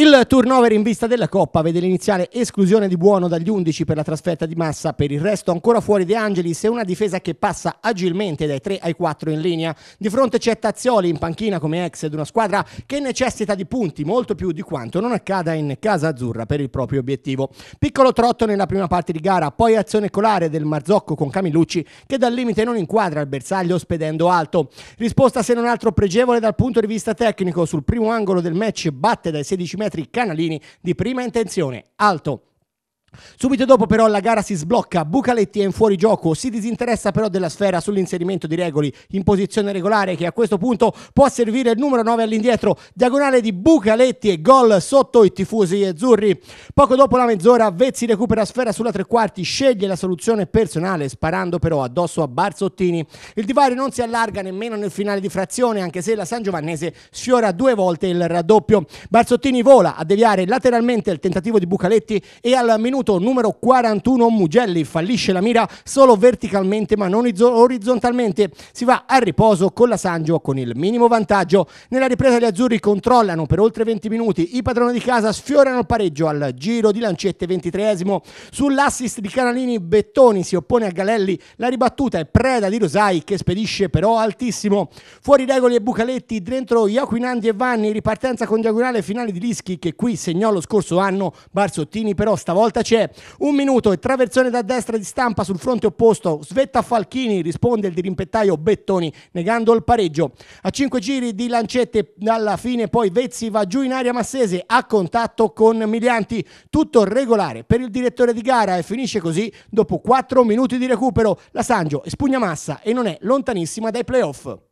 Il turnover in vista della Coppa vede l'iniziale esclusione di Buono dagli 11 per la trasferta di Massa, per il resto ancora fuori De Angelis e una difesa che passa agilmente dai 3 ai 4 in linea. Di fronte c'è Tazzioli in panchina come ex ed una squadra che necessita di punti molto più di quanto non accada in Casa Azzurra per il proprio obiettivo. Piccolo trotto nella prima parte di gara, poi azione colare del Marzocco con Camilucci che dal limite non inquadra il bersaglio spedendo alto. Risposta se non altro pregevole dal punto di vista tecnico sul primo angolo del match batte dai 16 metri metri canalini di prima intenzione, alto Subito dopo però la gara si sblocca, Bucaletti è in fuori gioco, si disinteressa però della sfera sull'inserimento di Regoli in posizione regolare che a questo punto può servire il numero 9 all'indietro, diagonale di Bucaletti e gol sotto i tifosi azzurri. Poco dopo la mezz'ora Vezzi recupera sfera sulla tre quarti, sceglie la soluzione personale sparando però addosso a Barzottini. Il divario non si allarga nemmeno nel finale di frazione anche se la San Giovannese sfiora due volte il raddoppio. Barzottini vola a deviare lateralmente il tentativo di Bucaletti e al minuto minuto numero 41 Mugelli fallisce la mira solo verticalmente ma non orizzontalmente. Si va a riposo con la Sangio con il minimo vantaggio. Nella ripresa gli azzurri controllano per oltre 20 minuti. I padroni di casa sfiorano il pareggio al giro di Lancette 23esimo. Sull'assist di Canalini Bettoni si oppone a Galelli. La ribattuta è preda di Rosai che spedisce però altissimo. Fuori Regoli e Bucaletti, dentro Iaquinandi e Vanni. Ripartenza con diagonale finale di Lischi che qui segnò lo scorso anno. Barzottini però stavolta c'è. Un minuto e traversone da destra di stampa sul fronte opposto. Svetta Falchini risponde il dirimpettaio Bettoni negando il pareggio. A 5 giri di lancette alla fine poi Vezzi va giù in aria massese a contatto con Milianti. Tutto regolare per il direttore di gara e finisce così dopo 4 minuti di recupero. La Sangio spugna massa e non è lontanissima dai playoff.